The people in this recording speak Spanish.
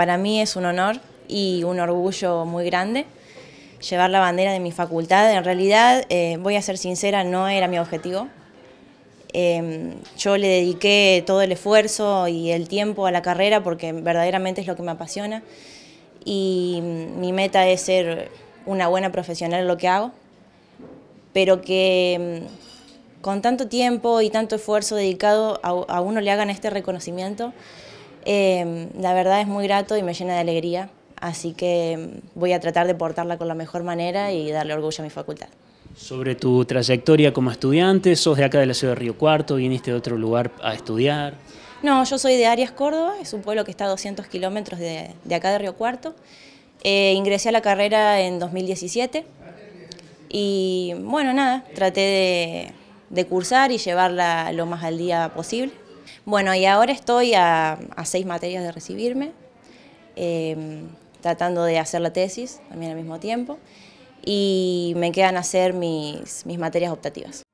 Para mí es un honor y un orgullo muy grande llevar la bandera de mi facultad. En realidad, eh, voy a ser sincera, no era mi objetivo. Em, yo le dediqué todo el esfuerzo y el tiempo a la carrera porque verdaderamente es lo que me apasiona y mm, mi meta es ser una buena profesional en lo que hago, pero que mm, con tanto tiempo y tanto esfuerzo dedicado a uno le hagan este reconocimiento Em, la verdad es muy grato y me llena de alegría, así que em, voy a tratar de portarla con la mejor manera y darle orgullo a mi facultad. Sobre tu trayectoria como estudiante, sos de acá de la ciudad de Río Cuarto, viniste de otro lugar a estudiar. No, yo soy de Arias, Córdoba, es un pueblo que está a 200 kilómetros de, acá de Río Cuarto. Eh, ingresé a la carrera en 2017 y bueno, nada, traté de cursar y llevarla lo más al día posible. Bueno, y ahora estoy a, seis materias de recibirme, em, tratando de hacer la tesis también al mismo tiempo, y me quedan hacer mis, mis materias optativas.